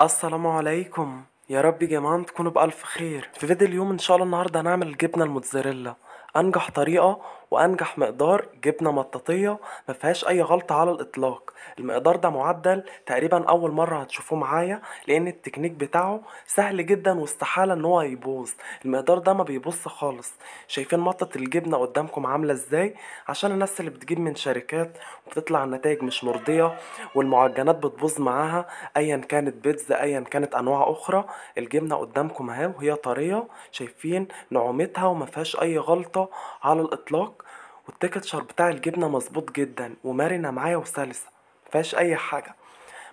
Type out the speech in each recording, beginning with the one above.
السلام عليكم يا رب يا جماعه تكونوا بالف خير في فيديو اليوم ان شاء الله النهارده هنعمل الجبنه الموتزاريلا انجح طريقه وأنجح مقدار جبنة مطاطية مفيهاش أي غلطة على الإطلاق المقدار ده معدل تقريبا أول مرة هتشوفوه معايا لأن التكنيك بتاعه سهل جدا واستحالة إن هو يبوظ المقدار ده ما بيبص خالص شايفين مطة الجبنة قدامكم عاملة إزاي عشان الناس اللي بتجيب من شركات وبتطلع النتائج مش مرضية والمعجنات بتبوظ معاها أيا كانت بيتزا أيا كانت أنواع أخرى الجبنة قدامكم أهي وهي طرية شايفين نعومتها ومفيهاش أي غلطة على الإطلاق والتكتشر بتاع الجبنة مظبوط جدا ومرنة معايا وسلسة مفيهاش اي حاجة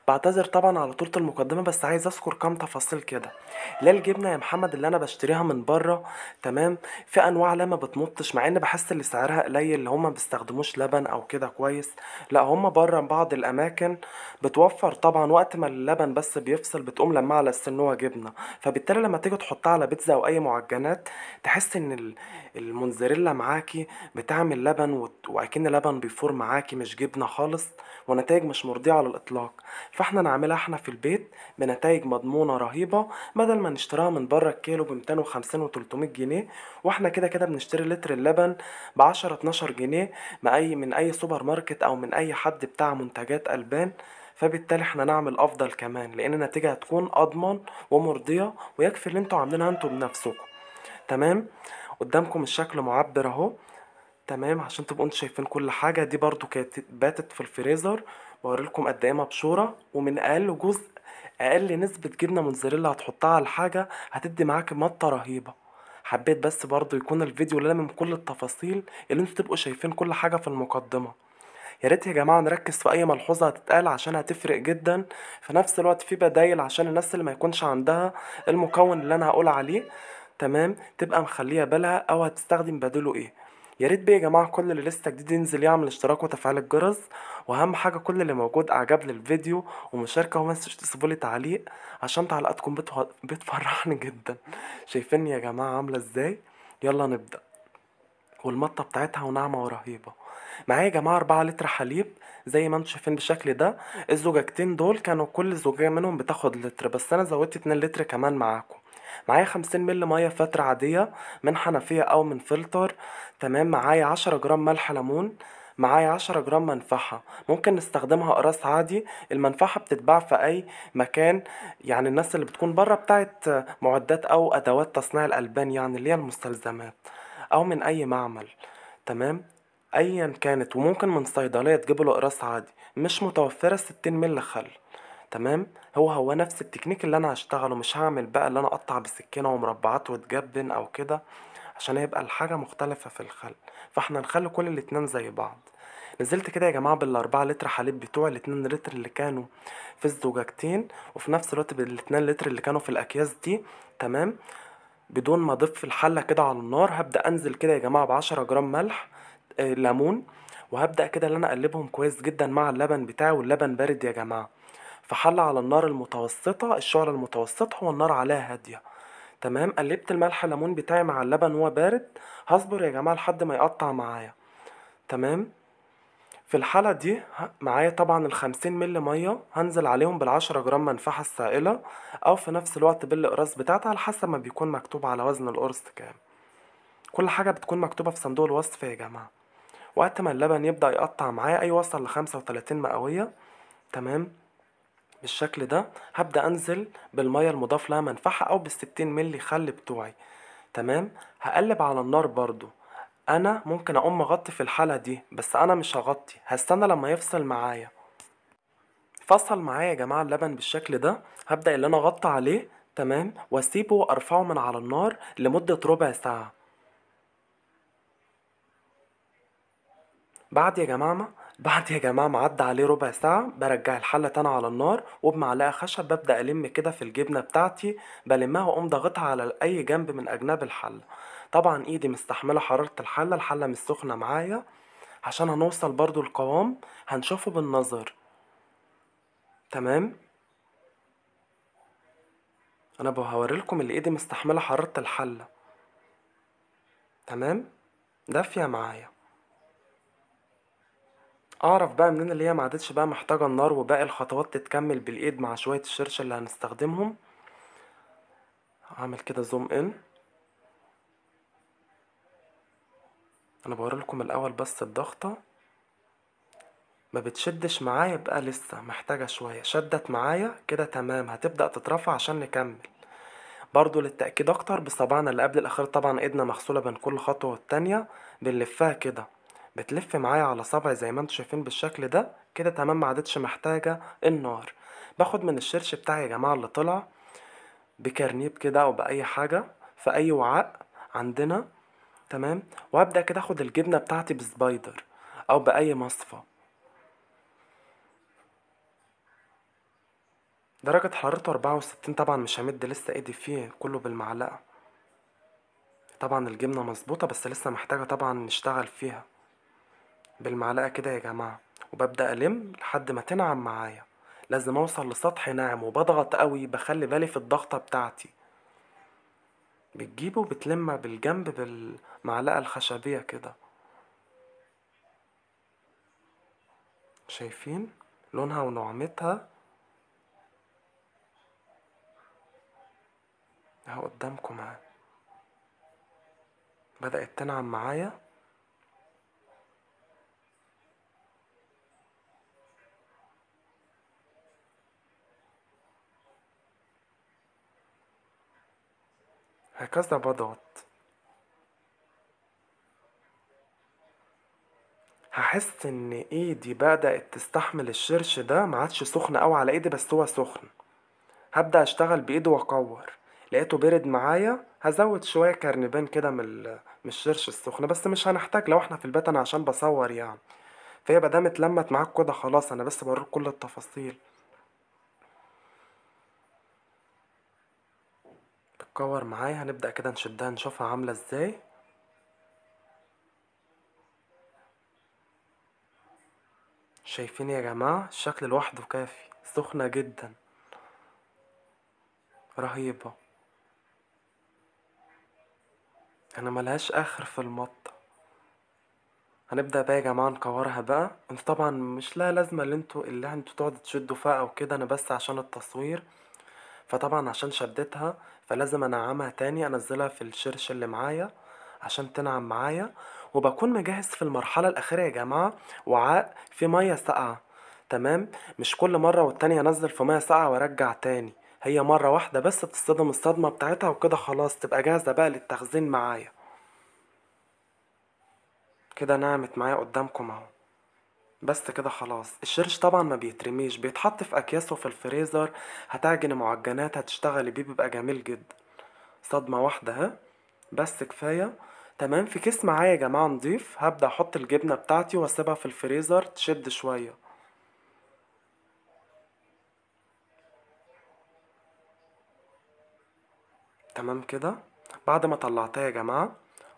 بعتذر طبعا على طولة المقدمة بس عايز اذكر كام تفاصيل كده لا الجبنة يا محمد اللي انا بشتريها من بره تمام في انواع لا ما بتمطش مع ان بحس اللي سعرها قليل اللي هما بيستخدموش لبن او كده كويس لا هما بره بعض الاماكن بتوفر طبعا وقت ما اللبن بس بيفصل بتقوم لما على السنوة جبنة فبالتالي لما تيجي تحطها على بيتزا او اي معجنات تحس ان المونزاريلا معاكي بتعمل لبن واكن لبن بيفور معاكي مش جبنة خالص ونتائج مش مرضية على الاطلاق فاحنا نعملها احنا في البيت بنتائج مضمونة رهيبة بدل ما نشتريها من بره الكيلو ب 250 و 300 جنيه واحنا كده كده بنشتري لتر اللبن ب 10 12 جنيه من اي من اي سوبر ماركت او من اي حد بتاع منتجات البان فبالتالي احنا نعمل افضل كمان لان النتيجه هتكون اضمن ومرضيه ويكفي اللي انتوا عاملينها انتوا بنفسكم تمام قدامكم الشكل معبر اهو تمام عشان تبقوا انتوا شايفين كل حاجه دي برضو كانت باتت في الفريزر بوريلكم قد ايه مبشوره ومن اقل جزء اقل نسبه جبنه موتزاريلا هتحطها على الحاجه هتدي معاك مطه رهيبه حبيت بس برضو يكون الفيديو لامم كل التفاصيل اللي انتوا تبقوا شايفين كل حاجه في المقدمه يا ريت يا جماعه نركز في اي ملحوظه هتتقال عشان هتفرق جدا في نفس الوقت في بدايل عشان الناس اللي ما يكونش عندها المكون اللي انا هقول عليه تمام تبقى مخليها بالها او هتستخدم بديله ايه يا ريت بيه يا جماعه كل اللي لسه جديد ينزل يعمل اشتراك وتفعيل الجرس واهم حاجه كل اللي موجود اعجاب للفيديو ومشاركه تسيبوا تسيبولي تعليق عشان تعليقاتكم بتو... بتفرحني جدا شايفيني يا جماعه عامله ازاي يلا نبدا والمطه بتاعتها وناعمه ورهيبه معايا يا جماعه 4 لتر حليب زي ما انتم شايفين بالشكل ده الزجاجتين دول كانوا كل زجاجه منهم بتاخد لتر بس انا زودت 2 لتر كمان معاكم معايا 50 مل ميه فتره عاديه من حنفيه او من فلتر تمام معايا 10 جرام ملح ليمون معايا عشرة جرام منفحه ممكن نستخدمها قراص عادي المنفحه بتتباع في أي مكان يعني الناس اللي بتكون بره بتاعت معدات أو أدوات تصنيع الألبان يعني اللي هي المستلزمات أو من أي معمل تمام أيا كانت وممكن من صيدلية تجيبوا له قراص عادي مش متوفرة ستين مل خل تمام هو هو نفس التكنيك اللي انا هشتغله مش هعمل بقى اللي انا اقطع بالسكينه ومربعات وتجبن او كده عشان هيبقى الحاجه مختلفه في الخل فاحنا نخلي كل الاتنين زي بعض نزلت كده يا جماعه بالاربعة لتر حليب بتوع الاتنين لتر اللي كانوا في الزجاجتين وفي نفس الوقت بالاتنين لتر اللي كانوا في الاكياس دي تمام بدون ما اضيف الحله كده على النار هبدا انزل كده يا جماعه بعشرة جرام ملح آه ليمون وهبدا كده ان انا اقلبهم كويس جدا مع اللبن بتاعي واللبن بارد يا جماعه فحل على النار المتوسطة الشعلة المتوسطة والنار عليها هادية تمام قلبت الملح الليمون بتاعي مع اللبن وهو بارد هصبر يا جماعة لحد ما يقطع معايا تمام في الحالة دي معايا طبعا الخمسين مل مية هنزل عليهم بالعشرة جرام منفحة السائلة أو في نفس الوقت بالأقراص بتاعتها على حسب ما بيكون مكتوب على وزن القرص كام كل حاجة بتكون مكتوبة في صندوق الوصف يا جماعة وقت ما اللبن يبدأ يقطع معايا أي وصل لخمسة وتلاتين مئوية تمام بالشكل ده هبدأ أنزل بالمية المضاف لها منفحه أو بالستين مللي خل بتوعي تمام هقلب على النار برضو أنا ممكن أقوم أغطي في الحالة دي بس أنا مش هغطي هستنى لما يفصل معايا فصل معايا يا جماعة اللبن بالشكل ده هبدأ اللي أنا أغطي عليه تمام وأسيبه وأرفعه من على النار لمدة ربع ساعة بعد يا جماعة بعد يا جماعة ما عدى عليه ربع ساعة برجع الحلة تاني على النار وبمعلقة خشب ببدأ ألم كده في الجبنة بتاعتي بلمها وأقوم ضاغطها على أي جنب من أجناب الحلة طبعا إيدي مستحملة حرارة الحلة الحلة مش سخنة معايا عشان هنوصل برضو القوام هنشوفه بالنظر تمام أنا بهوريلكم اللي إيدي مستحملة حرارة الحلة تمام دافية معايا اعرف بقى منين اللي هي ما عادتش بقى محتاجه النار وباقي الخطوات تتكمل بالايد مع شويه الشرش اللي هنستخدمهم هعمل كده زوم ان انا بوريلكم الاول بس الضغطه ما بتشدش معايا يبقى لسه محتاجه شويه شدت معايا كده تمام هتبدا تترفع عشان نكمل برضو للتاكيد اكتر بصبعنا اللي قبل الاخير طبعا ايدنا مغسوله بين كل خطوه والتانيه بنلفها كده بتلف معايا على صبعي زي ما انتوا شايفين بالشكل ده كده تمام ما عادتش محتاجه النار باخد من الشرش بتاعي يا جماعه اللي طلع بكرنيب كده او باي حاجه في اي وعاء عندنا تمام وابدا كده اخد الجبنه بتاعتي بسبايدر او باي مصفى درجة حرارته أربعة وستين طبعا مش همد لسه ايدي فيه كله بالمعلقة طبعا الجبنة مظبوطة بس لسه محتاجة طبعا نشتغل فيها بالمعلقة كده يا جماعة وببدأ ألم لحد ما تنعم معايا لازم أوصل لسطح ناعم وبضغط قوي بخلي بالي في الضغطة بتاعتي بتجيبه بتلمع بالجنب بالمعلقة الخشبية كده شايفين لونها ونعمتها اهو قدامكم اهي بدأت تنعم معايا هكذا بضغط هحس ان ايدي بدأت تستحمل الشرش ده معادش سخن قوي على ايدي بس هو سخن هبدأ اشتغل بايدي واكور لقيته برد معايا هزود شوية كرنبان كده من من الشرش السخن بس مش هنحتاج لو احنا في البيت انا عشان بصور يعني فهي مادام اتلمت معاك كده خلاص انا بس بوريك كل التفاصيل هتتكور معايا هنبدأ كده نشدها نشوفها عاملة ازاي شايفين يا جماعة الشكل لوحده كافي سخنة جدا رهيبة انا ملهاش اخر في المطة هنبدأ بقى يا جماعة نكورها بقى انت طبعا مش لها لازمة اللي انتوا اللي انتوا تقعدوا تشدوا فيها او كده انا بس عشان التصوير فطبعا عشان شدتها فلازم انعمها تاني انزلها في الشرش اللي معايا عشان تنعم معايا وبكون مجهز في المرحلة الأخيرة يا جماعة وعاء في مية ساقعة تمام مش كل مرة والتانية انزل في مية ساقعة وارجع تاني هي مرة واحدة بس بتصطدم الصدمة بتاعتها وكده خلاص تبقى جاهزة بقى للتخزين معايا كده نعمت معايا قدامكم اهو بس كده خلاص الشرش طبعا ما بيترميش بيتحط في اكياسه في الفريزر هتعجن معجنات هتشتغل بيه بيبقى جميل جدا صدمه واحده ها بس كفايه تمام في كيس معايا يا جماعه نضيف هبدا احط الجبنه بتاعتي واسيبها في الفريزر تشد شويه تمام كده بعد ما طلعتها يا جماعه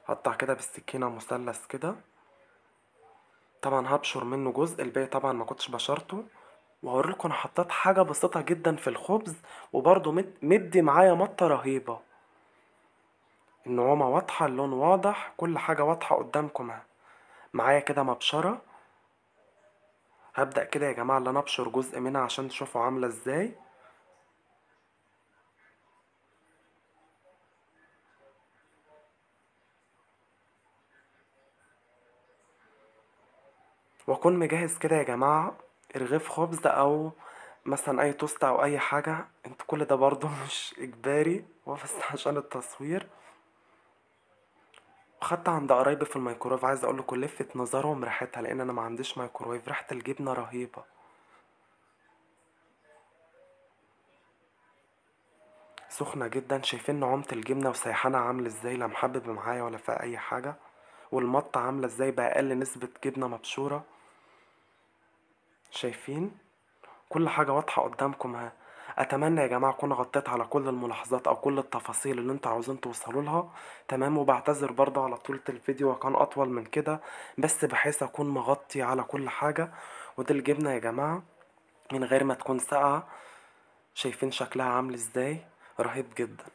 هقطع كده بالسكينه مثلث كده طبعا هبشر منه جزء الباقي طبعا ما كنتش بشرته وهوريلكم انا حطيت حاجه بسيطه جدا في الخبز وبرده مدي معايا مطه رهيبه النعومه واضحه اللون واضح كل حاجه واضحه قدامكم معايا كده مبشره هبدا كده يا جماعه اللي انا ابشر جزء منها عشان تشوفوا عامله ازاي واكون مجهز كده يا جماعه رغيف خبز او مثلا اي توست او اي حاجه انت كل ده برضو مش اجباري وبس عشان التصوير خدت عند قرايبي في الميكرويف عايز اقول لكم لفت نظرهم ريحتها لان انا ما عنديش ميكرويف ريحه الجبنه رهيبه سخنه جدا شايفين نعومه الجبنه وسيحانها عامل ازاي لا محبب معايا ولا فيها اي حاجه والمطة عاملة ازاي بأقل نسبة جبنة مبشورة شايفين كل حاجة واضحة قدامكم ها اتمنى يا جماعه اكون غطيت على كل الملاحظات او كل التفاصيل اللي انتوا عاوزين توصلوا لها تمام وبعتذر برضه على طولة الفيديو وكان اطول من كده بس بحيث اكون مغطي على كل حاجه ودي الجبنه يا جماعه من غير ما تكون ساقعه شايفين شكلها عامل ازاي رهيب جدا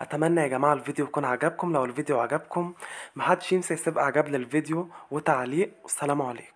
اتمنى يا جماعه الفيديو يكون عجبكم لو الفيديو عجبكم محدش ينسى يسيب اعجاب للفيديو وتعليق والسلام عليكم